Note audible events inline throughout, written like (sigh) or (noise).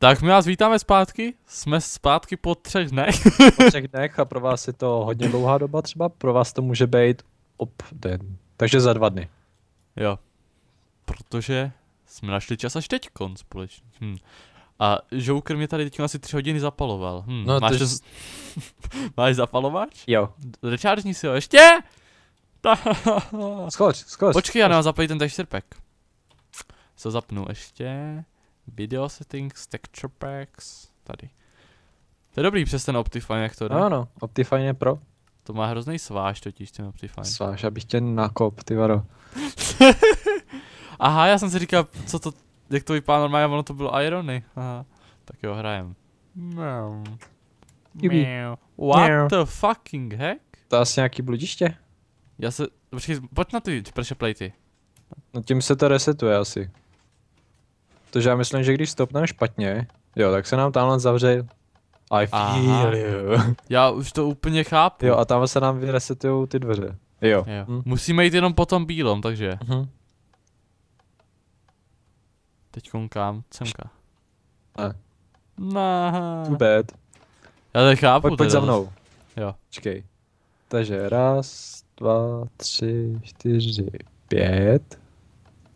Tak my vás vítáme zpátky, jsme zpátky po třech dnech. (laughs) po třech dnech a pro vás je to hodně dlouhá doba třeba, pro vás to může být op den, takže za dva dny. Jo, protože jsme našli čas až teď konc společně. Hm. A Joker mě tady teď asi tři hodiny zapaloval. Hm. No, máš, to... z... (laughs) máš zapalovač? Jo. Rečářní si ho ještě? Ta... skoč, skoč. Počkej, já nemám zapalit ten taštěrpek. Se zapnu ještě. Video settings, texture packs, tady. To je dobrý přes ten Optifine, jak to jde. Ano, Optifine je pro. To má hrozný sváž totiž ten Optifine. Sváž, abych tě nakop, ty varo. (laughs) Aha, já jsem si říkal, co to, jak to vypadá normálně, ono to bylo irony. Aha. Tak jo, hrajem. What Meow. the fucking heck? To je asi nějaký bludiště. Já se, počkej, pojď na ty prše plejty. No tím se to resetuje asi. Protože já myslím, že když stopneme špatně, jo, tak se nám tamhle zavře I feel you. Já už to úplně chápu. Jo, a tam se nám vyresetují ty dveře. Jo. jo. Hm. Musíme jít jenom po tom bílom, takže. Mhm. Teď konkám, semka. Ne. Too bad. Já to chápu. Pojď, pojď za mnou. Jo. Čekej. Takže raz, dva, tři, čtyři, pět.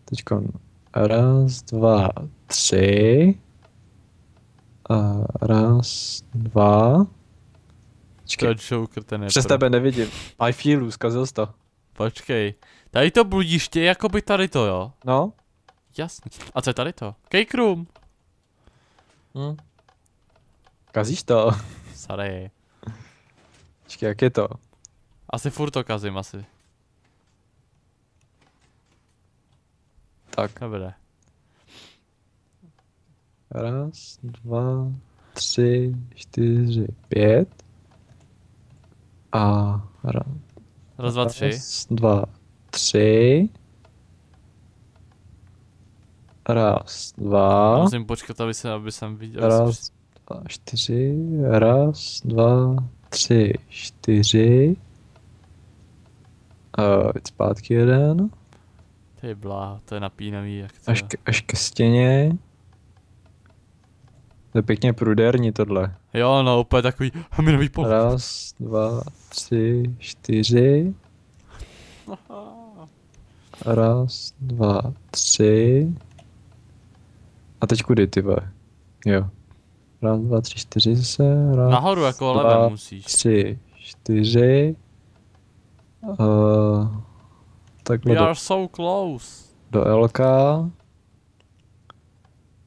Teďkon Raz, dva, tři. A raz, dva. Počkej. To Joker, ten je Přes tebe nevidím. I feel you, zkazil jsi to. Počkej. Tady to bludiště je jako by tady to, jo? No. Jasně. A co je tady to? Cake room. Hm. Kazíš to. Sorry. Počkej, jak je to? Asi furt to kazím, asi. Tak. Nebo ne? Raz, dva, tři, čtyři, pět. A raz. Raz, dva, tři. Raz, dva, tři. Raz, dva. musím počkat, aby, se, aby jsem viděl. Raz, dva, čtyři. Raz, dva, tři, čtyři. Uh, zpátky jeden. Ty blá, to je napínavý. Jak to... Až, k, až ke stěně. To je pěkně pruderní tohle. Jo, no úplně takový minový pohled. Raz, dva, tři, čtyři. Raz, dva, tři. A teď kudy, ty vole? Jo. Raz, dva, tři, čtyři zase. Raz, Nahoru jako dva, musíš. tři, čtyři. Uh tak We do, are so close. do LK.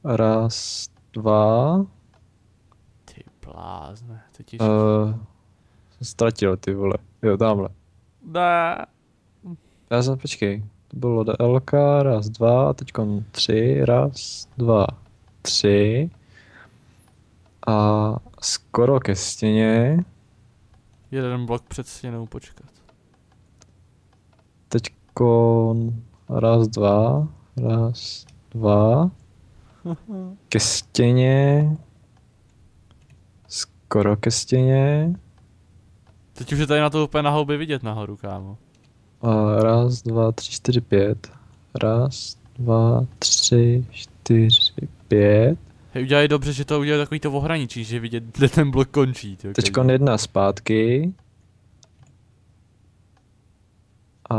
Raz, dva. Ty blázne, to ti uh, eh, Ztratil ty vole, jo tamhle. Ne. Já jsem, počkej, to bylo do LK, raz, dva, a teďkon tři, raz, dva, tři. A skoro ke stěně. Jeden blok před stěnou počkat raz, dva, raz, dva, (laughs) ke stěně, skoro ke stěně. Teď už je tady na to úplně na houby vidět nahoru, kámo. A raz, dva, tři, čtyři, pět. Raz, dva, tři, čtyři, pět. Hej, udělali dobře, že to udělali takový to ohraničí, že vidět, kde ten blok končí. Teď jedna zpátky. A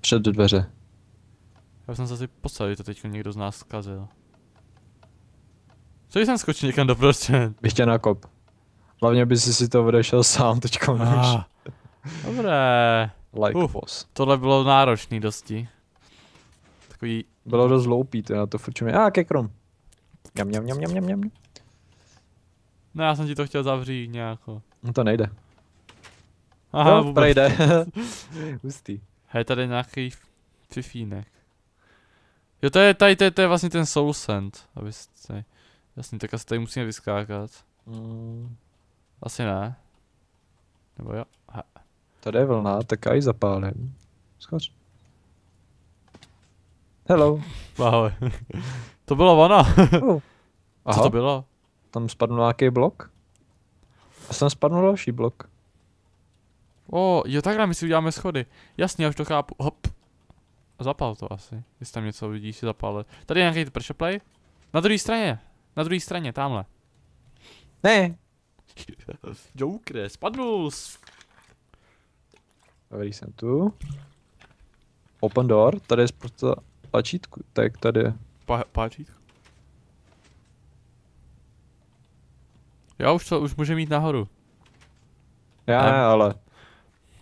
před dveře. Já jsem se asi posadil, to teď někdo z nás zkazil. Co jsem skočil někam do prostřed? Bych tě nakop. Hlavně by si si to odešel sám teďko než. Ah, dobré. Like Uf, boss. Tohle bylo náročný dosti. Takový... Bylo dost loupý, to na to furt A, ah, kekrom. Mňam, mňam, mňam, mňam, mňam, No já jsem ti to chtěl zavřít nějako. No to nejde. Aha, no, vůbec. Prejde. (laughs) Hustý. Hej, tady nějaký fifínek. Jo, to je tady, to je, to je vlastně ten Soul Sand, abyste... Jasně, tak asi tady musíme vyskákat. Mm. Asi ne. Nebo jo. Ha. Tady je vlna, tak já ji zapálím. Skoč. Hello. Ahoj. (laughs) to byla vana. Aha. (laughs) Oh. Co to bylo? Tam spadl nějaký blok. A jsem spadl další blok. O, jo takhle my si uděláme schody. Jasně, já už to chápu. Hop. Zapal to asi. Jestli tam něco vidíš, si zapal. Tady je nějaký play? Na druhé straně. Na druhé straně, tamhle. Ne. (laughs) Joker, spadnul. Dobrý, jsem tu. Open door, tady je spousta tlačítku, tak tady je. Pa, Já už to, už můžeme mít nahoru. Já ne, ale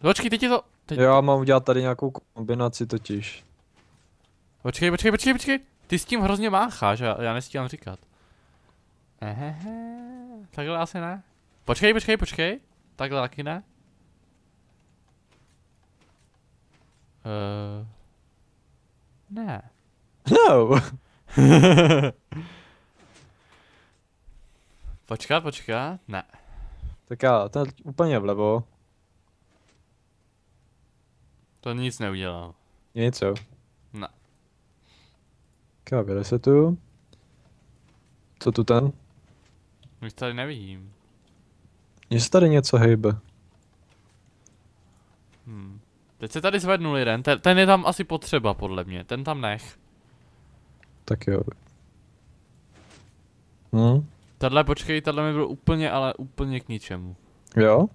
Počkej, teď je to... Teď... Já mám udělat tady nějakou kombinaci totiž. Počkej, počkej, počkej, počkej. Ty s tím hrozně mácháš, já, já nestíhám říkat. Ehehe, takhle asi ne. Počkej, počkej, počkej. Takhle taky ne. Uh, ne. No. (laughs) počkat, počkat, ne. Tak já, ten úplně vlevo. To nic neudělal. Něco. Ne. Kávěle se tu. Co tu tam? Už tady nevidím. Mně se tady něco hejbe. Hmm. Teď se tady zvednul jeden, ten, ten je tam asi potřeba podle mě, ten tam nech. Tak jo. Hm? Tadle počkej, tadle mi byl úplně, ale úplně k ničemu. Jo?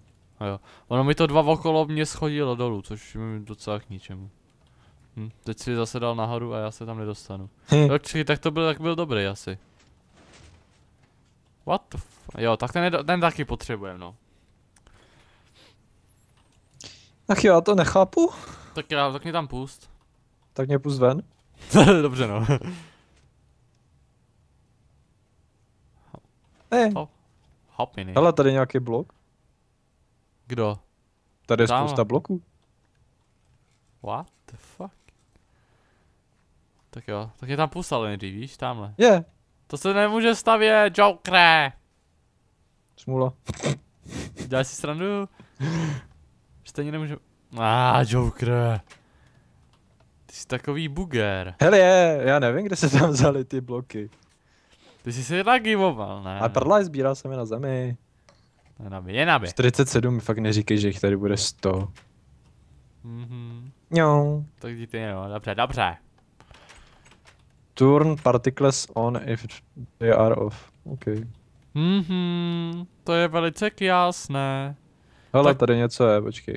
A jo. Ono mi to dva okolo mě schodilo dolů, což mi docela k ničemu. Hm, teď si zase dal nahoru a já se tam nedostanu. Hm. Počkej, tak to byl, tak byl dobrý asi. What the f Jo, tak ten, ten taky potřebujeme, no. Ach já to nechápu. Tak já, tak mě tam pust. Tak mě pust ven. (laughs) Dobře no. Hej. Eh. Hop, Hele, tady nějaký blok. Kdo? Tady je Dáma. spousta bloků. What the fuck? Tak jo, tak je tam půsta, ale nejdřív, víš, tamhle. Je. Yeah. To se nemůže stavět, Joker. Smula. Děláš si srandu? Stejně nemůže... Ah, Joker. Ty jsi takový buger. Hele, je, já nevím, kde se tam vzali ty bloky. Ty jsi si nagivoval, ne? A prdla sbíral jsem je na zemi. Nenaby, je naby. 47, fakt neříkej, že jich tady bude 100. Mhm. Jo. Tak díte jo, no, dobře, dobře. Turn particles on if they are off. OK. Mhm, to je velice jasné. Hele, tak... tady něco je, počkej.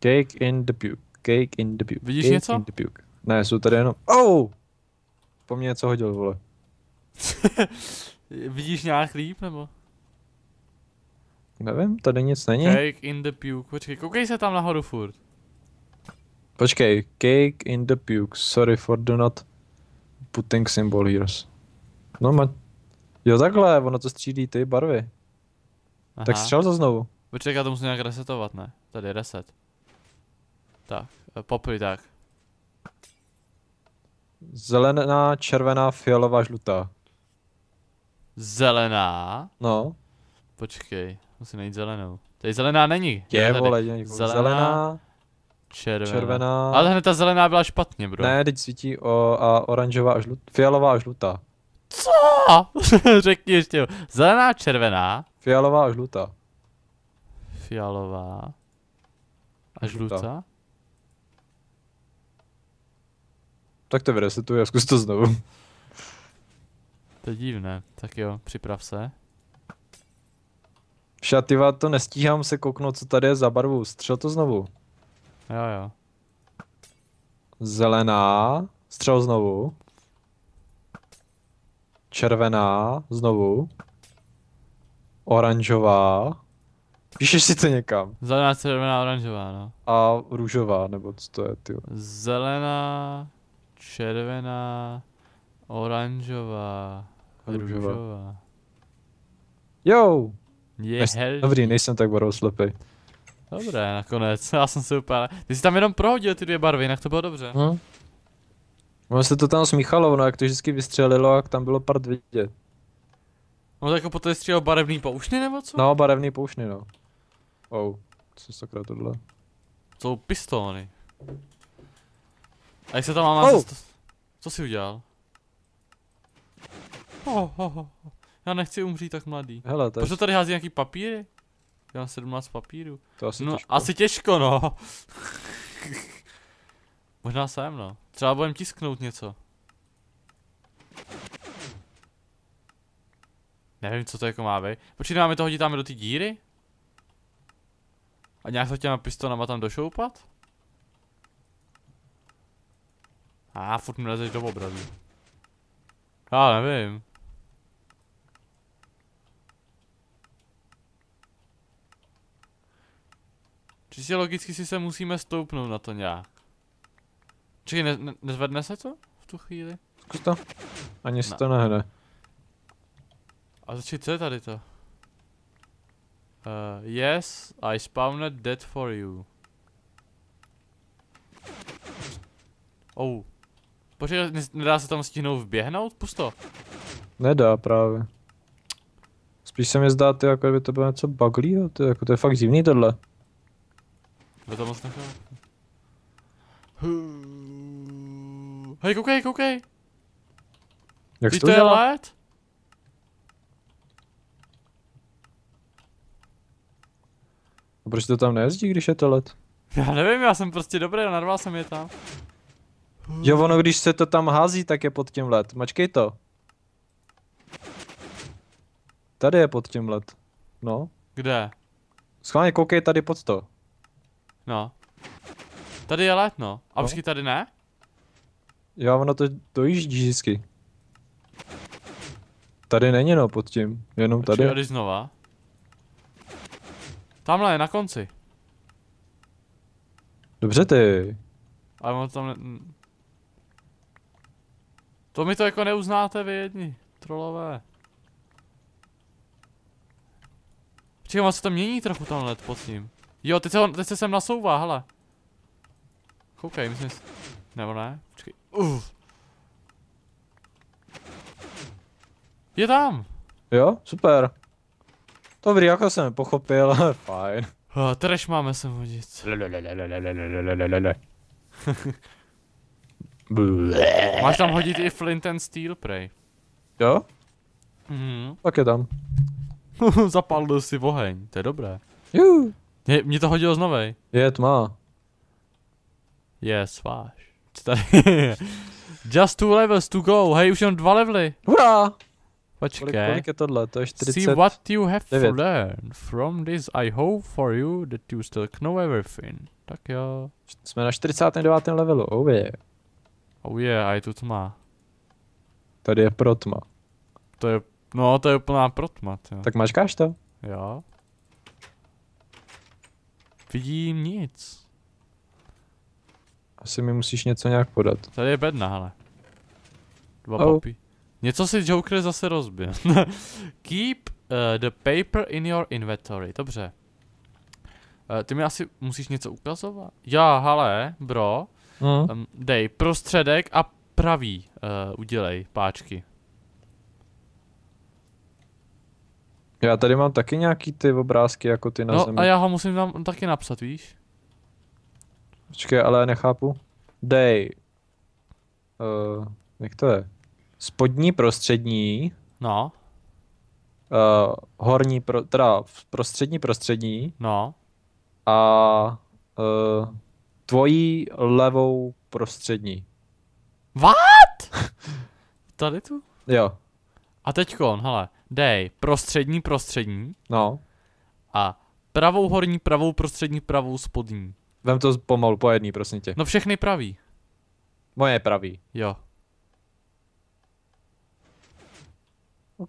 Cake in the puke, cake in the puke. Vidíš cake něco? In the puke. Ne, jsou tady jenom... Oh! Po mně něco hodil, vole. (laughs) Vidíš nějak líp, nebo? Nevím, tady nic není. Cake in the puke, počkej, koukej se tam nahoru furt. Počkej, cake in the puke, sorry for do not putting symbol here. No ma... Jo takhle, ono to střídí ty barvy. Aha. Tak střel to znovu. Počkej, já to musím nějak resetovat, ne? Tady reset. Tak, eh, popri tak. Zelená, červená, fialová, žlutá. Zelená? No. Počkej. Musím najít zelenou. Tady zelená není. Je, vole, je zelená, zelená, červená. červená. Ale hned ta zelená byla špatně, bro. Ne, teď svítí o, a oranžová a žlut, fialová a žlutá. Co? (laughs) Řekni ještě. Zelená, červená. Fialová a žlutá. Fialová. A žlutá? žlutá? Tak to vyresetuju, já zkus to znovu. To je divné. Tak jo, připrav se. Šativa, to nestíhám se kouknout, co tady je za barvu. Střel to znovu. Jo, jo. Zelená. Střel znovu. Červená. Znovu. Oranžová. Píšeš si to někam. Zelená, červená, oranžová, no. A růžová, nebo co to je, ty? Zelená, červená, oranžová, růžová. růžová. Jo! Je, Než, hel... Dobrý, nejsem tak barvoslepý. Dobré, nakonec, (laughs) já jsem si úplně... Ty jsi tam jenom prohodil ty dvě barvy, jinak to bylo dobře. Hm. Ono se to tam smíchalo, ono jak to vždycky vystřelilo, jak tam bylo part vidět. No tak jako poté střílel barevný poušny nebo co? No, barevný poušny, no. Oh, co sakra tohle? To jsou pistóny. A jak se tam mám... Oh. Co, co jsi udělal? Oh, oh, oh. Já nechci umřít tak mladý. Hele, to Proč tady hází nějaký papíry? Já mám 17 papíru. To asi no, těžko. asi těžko, no. (laughs) Možná jsem, no. Třeba budem tisknout něco. Nevím, co to jako má být. Počkej, máme to hodit tam do ty díry? A nějak to těma pistonama tam došoupat? A ah, furt mi lezeš do obrazu. Já nevím. Čistě logicky si se musíme stoupnout na to nějak. Čekaj, ne, ne, nezvedne se to v tu chvíli? Zkus jako to. Ani se to nehne. A začít, co je tady to? Uh, yes, I spawned dead for you. Oh. Počkej, nedá se tam stihnout vběhnout? Pusto. Nedá právě. Spíš se mi zdá, ty, jako by to bylo něco buglýho, ty, jako to je fakt divný tohle. Kdo to moc nechal? Hej, koukej, koukej! Jak to je let? A proč to tam nejezdí, když je to let? Já nevím, já jsem prostě dobrý, narval jsem je tam. Jo, ono když se to tam hází, tak je pod tím let. Mačkej to. Tady je pod tím let. No. Kde? Schválně koukej tady pod to. No. Tady je let, no. A no. počkej, tady ne? Já ono to dojíždí vždycky. Tady není no, pod tím. Jenom tady. Tady znova. Tamhle, na konci. Dobře ty. Ale ono tam ne... To mi to jako neuznáte vy jedni, trolové. Přímo se to mění trochu ten let pod tím. Jo, teď se, on, teď se sem nasouvá, hele. Koukej, myslím si... Nebo ne? Počkej. Uf. Je tam! Jo, super. Dobrý, jako jsem pochopil, (laughs) fajn. Oh, Trash máme sem hodit. (laughs) Máš tam hodit i Flint and Steel, prej. Jo? Mhm. Tak je tam. (laughs) Zapal si oheň, to je dobré. Juhu. Mě, mě to hodilo znovu. Je tma. Je sváš. Co tady (laughs) Just two levels to go, hej, už jenom dva levely. Hurá! Počkej. Kolik, kolik je tohle? To je 40... See what you have 9. learned. From this I hope for you that you still know everything. Tak jo. Jsme na 49. levelu, oh yeah. Oh yeah, a je tu tma. Tady je protma. To je, no to je úplná protma, jo. Tak mačkáš to? Jo. Vidím nic. Asi mi musíš něco nějak podat. Tady je bedna, hele. Dva oh. papí. Něco si Joker zase rozbil. (laughs) Keep uh, the paper in your inventory. Dobře. Uh, ty mi asi musíš něco ukazovat. Já, hele, bro. -huh. No. Um, dej prostředek a pravý uh, udělej páčky. Já tady mám taky nějaký ty obrázky jako ty na no, zemi. a já ho musím tam taky napsat, víš? Počkej, ale já nechápu. Dej. Uh, jak to je? Spodní prostřední. No. Uh, horní, pro, teda prostřední prostřední. No. A uh, tvojí levou prostřední. What? (laughs) Tady tu? Jo. A teďkon, hele dej prostřední, prostřední. No. A pravou horní, pravou prostřední, pravou spodní. Vem to pomalu, po jedný, prosím tě. No všechny pravý. Moje pravý. Jo. OK.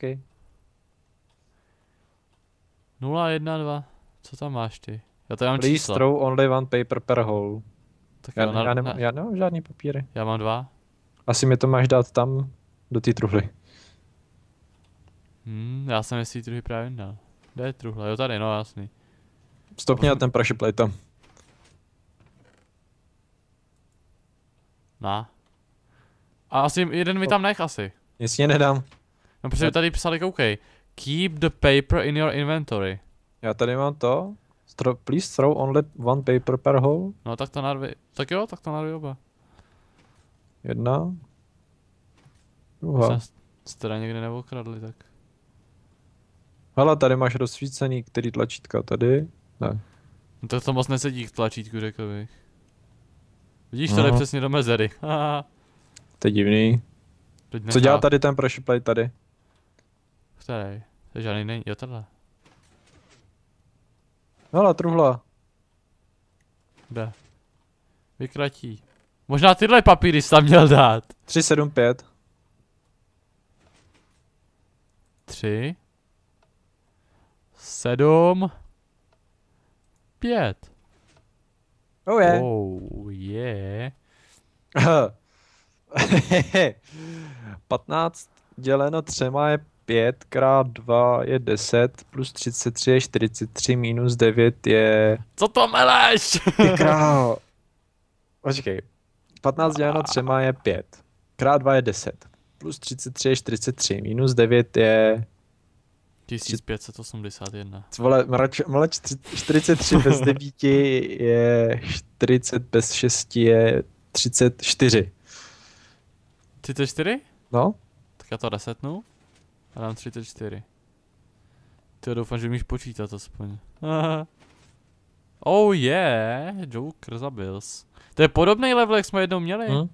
0, 1, 2. Co tam máš ty? Já to mám Please čísla. throw only one paper per hole. Tak já, jo, na, já, nemám, ne. já nemám žádný papíry. Já mám dva. Asi mi to máš dát tam, do té truhly. Hmm, já jsem jestli druhý právě dal. Kde je truhla? Jo, tady, no jasný. Stopně na ten pressure plate. Na. A asi jeden mi tam nech asi. Jasně nedám. No protože tady psali, koukej. Keep the paper in your inventory. Já tady mám to. please throw only one paper per hole. No tak to narvi. Tak jo, tak to narvi oba. Jedna. Druhá. Jste někde neokradli, tak. Hele, tady máš rozsvícený, který tlačítka tady? Ne. No to, to moc nesedí k tlačítku, řekl bych. Vidíš, to no. jde přesně do mezery. (laughs) to je divný. Co dělá tady ten pressure plate tady? Který? To žádný není, jo tohle. Hele, truhla. Kde? Vykratí. Možná tyhle papíry jsi tam měl dát. 3, 7, 5. 3, sedm, pět. Oh yeah. Oh yeah. 15 (laughs) děleno třema je 5 krát 2 je 10, plus 33 je 43, minus 9 je... (laughs) Co to meleš? Ty král. Počkej. 15 děleno ah. třema je 5, krát 2 je 10, plus 33 je 43, minus 9 je... 1581. Vole, mrač, mlač 43 bez 9 (laughs) je 40 bez 6 je 34. 34? No. Tak já to resetnu a dám 34. Ty doufám, že můžeš počítat aspoň. (laughs) oh yeah, Joker zabils. To je podobný level, jak jsme jednou měli. Hmm.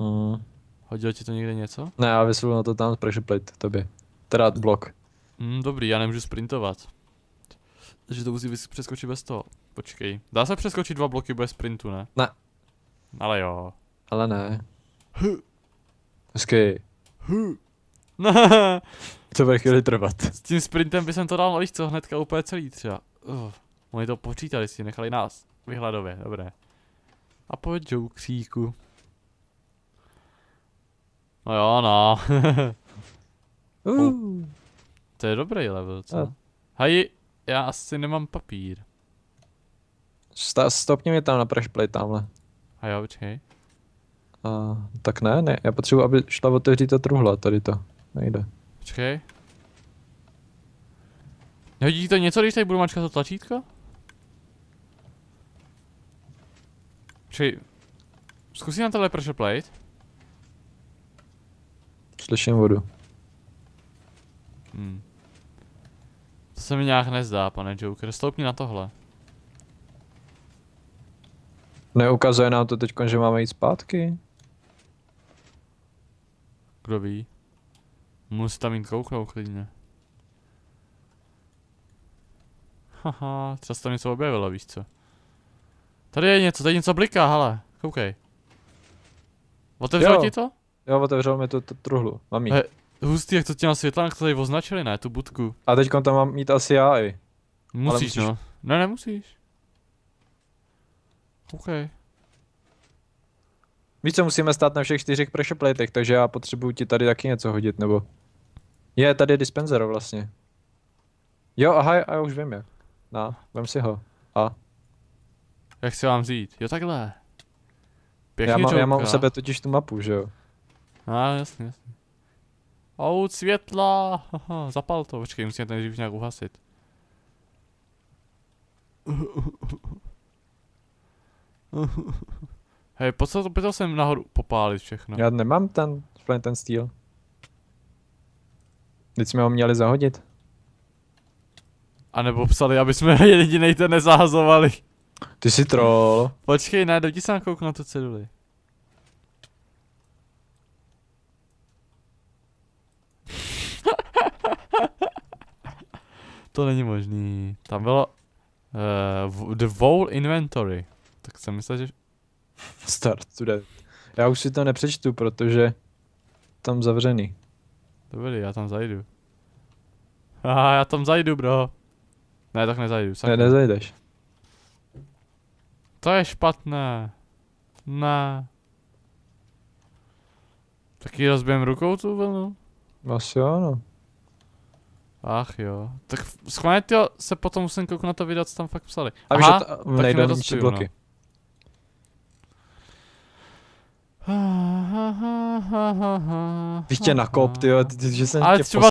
Hmm. Hodilo ti to někde něco? Ne, já vysvětlil na to tam z Pressure Plate, tobě. Teda blok. Hmm, dobrý, já nemůžu sprintovat. Takže to musí přeskočit bez toho. Počkej. Dá se přeskočit dva bloky bez sprintu, ne? Ne. Ale jo. Ale ne. Hezky. Huh. (laughs) to bude chvíli trvat. S tím sprintem by jsem to dal na co hnedka úplně celý třeba. Uf. Oni to počítali si, nechali nás vyhladově, dobré. A pojď Joe kříku. No jo, no. uh. (laughs) to je dobrý level, co? No. Haji, já asi nemám papír. Sta stopni mi tam na pressplay tamhle. A jo, počkej. Uh, tak ne, ne, já potřebuji, aby šla otevřít ta truhla, tady to. Nejde. Počkej. Nehodí to něco, když tady budu mačkat to tlačítko? Počkej. Zkusí na tohle pressure plate. Slyším vodu. Hmm se mi nějak nezdá, pane Joker. Stoupni na tohle. Neukazuje nám to teď, že máme jít zpátky? Kdo ví? Musí tam jít kouknout klidně. Haha, třeba se tam něco objevilo, víš co? Tady je něco, tady něco bliká, hele, koukej. Otevřel jo. ti to? Jo, otevřel mi to truhlu, mám jí. He Hustý, jak to těma světlánk tady označili, ne, tu budku. A teď tam mám mít asi já i. Musíš, musíš, no. Ne, nemusíš. OK. Víš co, musíme stát na všech čtyřech pressure takže já potřebuju ti tady taky něco hodit, nebo... Je, tady je dispenser vlastně. Jo, aha, já už vím jak. Na, vem si ho. A. Jak si vám vzít? Jo, takhle. Pěkný já, mám, já mám u sebe totiž tu mapu, že jo? A, no, jasně, jasně. Aut světla! Haha, zapal to. Počkej, musíme ten dřív nějak uhasit. Hej, po co to pytel jsem nahoru popálit všechno? Já nemám ten flint and steel. Teď jsme ho měli zahodit. A nebo psali, aby jsme (laughs) jediný ten nezahazovali. Ty jsi troll. Počkej, ne, dojdi se kouknout tu ceduli. to není možný. Tam bylo uh, The Wall Inventory. Tak jsem myslel, že... Start death. Já už si to nepřečtu, protože tam zavřený. Dobrý, já tam zajdu. Aha, já tam zajdu, bro. Ne, tak nezajdu. Sakra. Ne, nezajdeš. To je špatné. Ne. Taky rozbijem rukou tu vlnu? Asi ano. Ach jo, tak schválně jo, se potom musím kouknout na to video, co tam fakt psali. A víš, že nejdou ničit bloky. No. Víš tě nakop, ty, že jsem Ale tě třeba